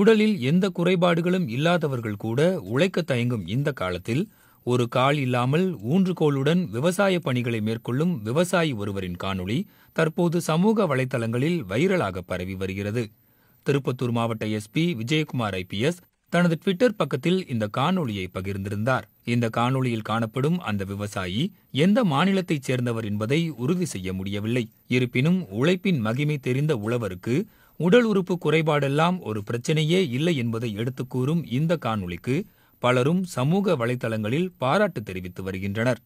உடலில் எந்த குறைபாடுகளும் இல்லாதவர்கள் கூட உழைக்க தயங்கும் இந்த காலத்தில் ஒரு கால் இல்லாமல் ஊன்றுகோளுடன் விவசாய பணிகளை மேற்கொள்ளும் விவசாயி ஒருவரின் காணொளி தற்போது சமூக வலைதளங்களில் வைரலாக பரவி வருகிறது திருப்பத்தூர் மாவட்ட எஸ்பி விஜயகுமார் ஐபிஎஸ் தனது ட்விட்டர் பக்கத்தில் இந்த காணொளியை பகிர்ந்திருந்தார் இந்த காணொளியில் காணப்படும் அந்த விவசாயி எந்த மாநிலத்தைச் சேர்ந்தவர் என்பதை உறுதி செய்ய முடியவில்லை இருப்பினும் உழைப்பின் மகிமை தெரிந்த உழவருக்கு உடல் உறுப்பு குறைபாடெல்லாம் ஒரு பிரச்சனையே இல்லை என்பதை எடுத்துக்கூறும் இந்த காணொளிக்கு பலரும் சமூக வலைதளங்களில் பாராட்டு தெரிவித்து வருகின்றனர்